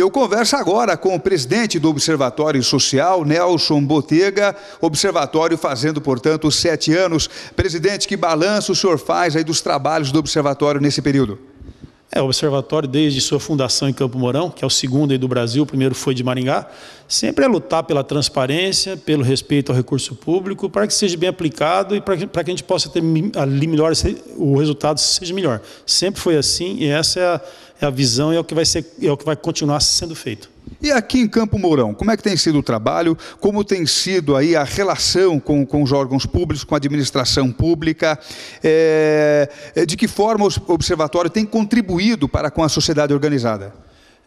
Eu converso agora com o presidente do Observatório Social, Nelson Botega, observatório fazendo, portanto, sete anos. Presidente, que balanço o senhor faz aí dos trabalhos do observatório nesse período? É, o observatório, desde sua fundação em Campo Mourão, que é o segundo aí do Brasil, o primeiro foi de Maringá, sempre é lutar pela transparência, pelo respeito ao recurso público, para que seja bem aplicado e para que, para que a gente possa ter ali melhor, o resultado seja melhor. Sempre foi assim e essa é a, é a visão e é o que vai ser, é o que vai continuar sendo feito. E aqui em Campo Mourão, como é que tem sido o trabalho? Como tem sido aí a relação com, com os órgãos públicos, com a administração pública? É, é de que forma o observatório tem contribuído para com a sociedade organizada?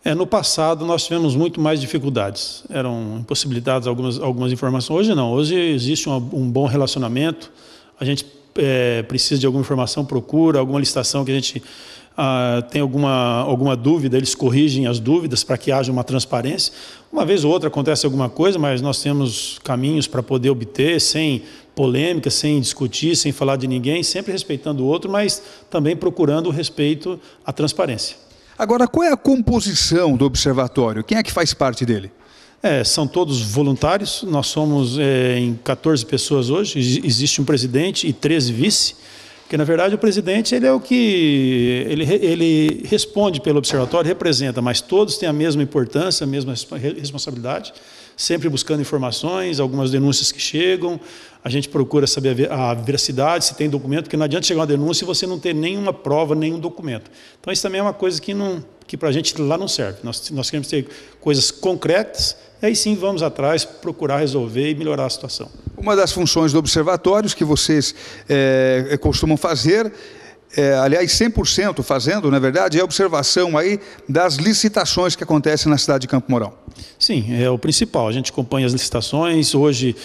É, no passado nós tivemos muito mais dificuldades, eram impossibilidades algumas, algumas informações. Hoje não, hoje existe um, um bom relacionamento, a gente é, precisa de alguma informação, procura alguma licitação que a gente ah, tem alguma, alguma dúvida, eles corrigem as dúvidas para que haja uma transparência. Uma vez ou outra acontece alguma coisa, mas nós temos caminhos para poder obter sem polêmica, sem discutir, sem falar de ninguém, sempre respeitando o outro, mas também procurando o respeito à transparência. Agora, qual é a composição do observatório? Quem é que faz parte dele? É, são todos voluntários, nós somos é, em 14 pessoas hoje, existe um presidente e 13 vice, porque, na verdade, o presidente ele é o que. Ele, ele responde pelo observatório, representa, mas todos têm a mesma importância, a mesma responsabilidade, sempre buscando informações, algumas denúncias que chegam. A gente procura saber a veracidade, se tem documento, porque não adianta chegar uma denúncia e você não ter nenhuma prova, nenhum documento. Então, isso também é uma coisa que não, que para a gente lá não serve. Nós, nós queremos ter coisas concretas, aí sim vamos atrás, procurar resolver e melhorar a situação. Uma das funções do observatório que vocês é, costumam fazer é, aliás, 100% fazendo, na verdade, é a observação aí das licitações que acontecem na cidade de Campo Mourão. Sim, é o principal. A gente acompanha as licitações. Hoje,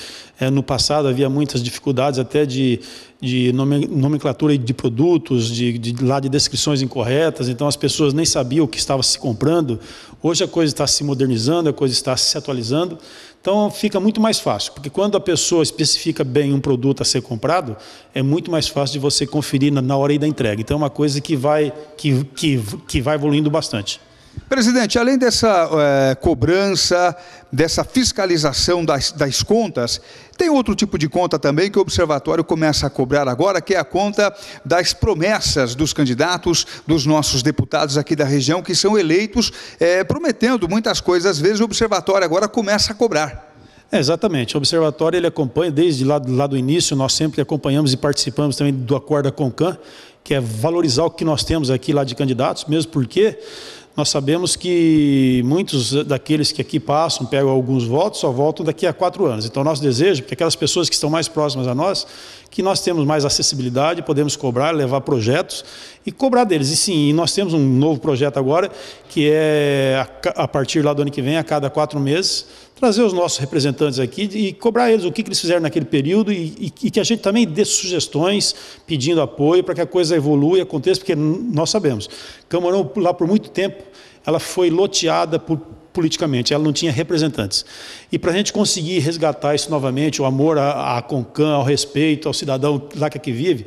é, no passado, havia muitas dificuldades até de, de nomenclatura de produtos, de, de, lá de descrições incorretas. Então, as pessoas nem sabiam o que estava se comprando. Hoje, a coisa está se modernizando, a coisa está se atualizando. Então, fica muito mais fácil, porque quando a pessoa especifica bem um produto a ser comprado, é muito mais fácil de você conferir na, na hora da entrega. Então, é uma coisa que vai, que, que, que vai evoluindo bastante. Presidente, além dessa é, cobrança, dessa fiscalização das, das contas, tem outro tipo de conta também que o observatório começa a cobrar agora, que é a conta das promessas dos candidatos, dos nossos deputados aqui da região que são eleitos, é, prometendo muitas coisas. Às vezes o observatório agora começa a cobrar. É, exatamente. O observatório ele acompanha desde lá, lá do início, nós sempre acompanhamos e participamos também do Acorda Concam, que é valorizar o que nós temos aqui lá de candidatos, mesmo porque nós sabemos que muitos daqueles que aqui passam, pegam alguns votos, só voltam daqui a quatro anos. Então, nosso desejo, é que aquelas pessoas que estão mais próximas a nós, que nós temos mais acessibilidade, podemos cobrar, levar projetos e cobrar deles. E sim, nós temos um novo projeto agora, que é a partir lá do ano que vem, a cada quatro meses, trazer os nossos representantes aqui e cobrar eles o que, que eles fizeram naquele período e, e, que a gente também dê sugestões, pedindo apoio para que a coisa evolua e aconteça, porque nós sabemos. Camarão, lá por muito tempo, ela foi loteada por, politicamente, ela não tinha representantes. E para a gente conseguir resgatar isso novamente, o amor à, Concan, ao respeito ao cidadão lá que vive,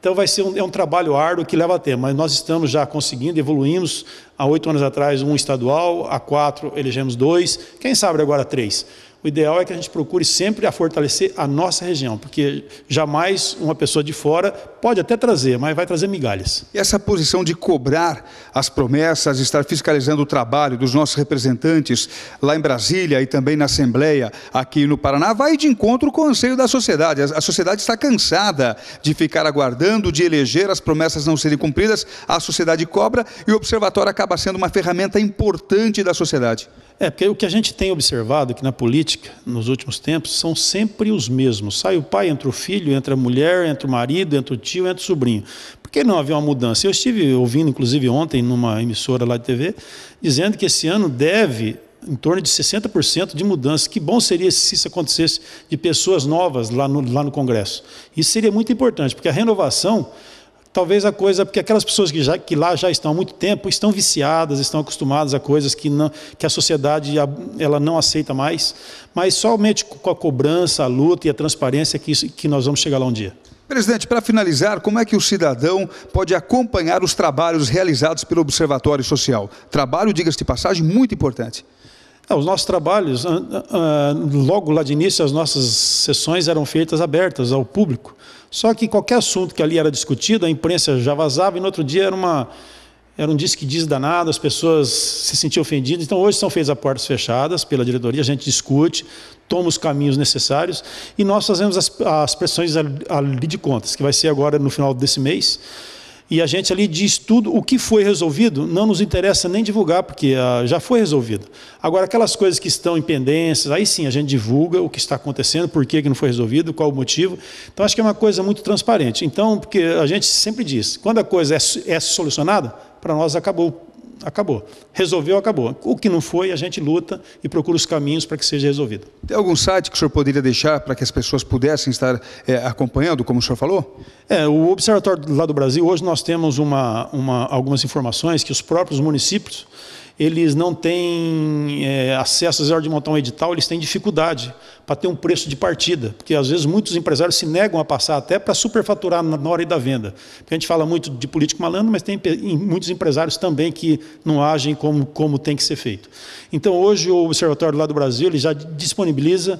então vai ser um, é um trabalho árduo que leva tempo, mas nós estamos já conseguindo, evoluímos. Há oito anos atrás, um estadual, há quatro elegemos dois, quem sabe agora três o ideal é que a gente procure sempre a fortalecer a nossa região, porque jamais uma pessoa de fora pode até trazer, mas vai trazer migalhas. E essa posição de cobrar as promessas, estar fiscalizando o trabalho dos nossos representantes lá em Brasília e também na Assembleia aqui no Paraná, vai de encontro com o anseio da sociedade. A sociedade está cansada de ficar aguardando, de eleger as promessas não serem cumpridas, a sociedade cobra e o observatório acaba sendo uma ferramenta importante da sociedade. É, porque o que a gente tem observado aqui na política, nos últimos tempos, são sempre os mesmos. Sai o pai, entra o filho, entra a mulher, entra o marido, entra o tio, entra o sobrinho. Por que não haver uma mudança? Eu estive ouvindo, inclusive ontem, numa emissora lá de TV, dizendo que esse ano deve em torno de 60% de mudança. Que bom seria se isso acontecesse de pessoas novas lá no, lá no Congresso. Isso seria muito importante, porque a renovação talvez a coisa, porque aquelas pessoas que, já, que lá já estão há muito tempo estão viciadas, estão acostumadas a coisas que, não, que a sociedade ela não aceita mais, mas somente com a cobrança, a luta e a transparência que, isso, que nós vamos chegar lá um dia. Presidente, para finalizar, como é que o cidadão pode acompanhar os trabalhos realizados pelo Observatório Social? Trabalho, diga-se de passagem, muito importante. Ah, os nossos trabalhos, logo lá de início, as nossas sessões eram feitas abertas ao público. Só que qualquer assunto que ali era discutido, a imprensa já vazava e no outro dia era, uma, era um diz que diz danado, as pessoas se sentiam ofendidas. Então hoje são feitas a portas fechadas pela diretoria, a gente discute, toma os caminhos necessários e nós fazemos as, as pressões ali de contas, que vai ser agora no final desse mês e a gente ali diz tudo o que foi resolvido, não nos interessa nem divulgar, porque ah, já foi resolvido. Agora, aquelas coisas que estão em pendências, aí sim a gente divulga o que está acontecendo, por que, que não foi resolvido, qual o motivo. Então, acho que é uma coisa muito transparente. Então, porque a gente sempre diz, quando a coisa é, é solucionada, para nós acabou acabou. Resolveu, acabou. O que não foi, a gente luta e procura os caminhos para que seja resolvido. Tem algum site que o senhor poderia deixar para que as pessoas pudessem estar é, acompanhando, como o senhor falou? É, o Observatório lá do Brasil, hoje nós temos uma, uma, algumas informações que os próprios municípios eles não têm é, acesso, às vezes, de montar um edital, eles têm dificuldade para ter um preço de partida, porque às vezes muitos empresários se negam a passar até para superfaturar na hora da venda. Porque a gente fala muito de político malandro, mas tem muitos empresários também que não agem como, como tem que ser feito. Então, hoje, o Observatório lá do Brasil ele já disponibiliza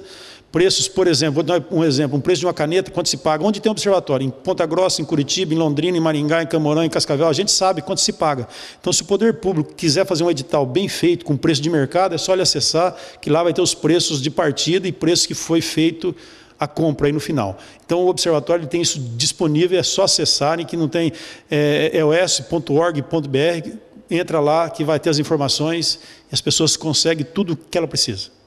Preços, por exemplo, vou dar um exemplo, um preço de uma caneta, quanto se paga? Onde tem observatório? Em Ponta Grossa, em Curitiba, em Londrina, em Maringá, em Camorã, em Cascavel, a gente sabe quanto se paga. Então, se o poder público quiser fazer um edital bem feito, com preço de mercado, é só ele acessar, que lá vai ter os preços de partida e preço que foi feito a compra aí no final. Então o observatório tem isso disponível, é só acessarem que não tem é, é, é entra lá que vai ter as informações e as pessoas conseguem tudo o que ela precisa.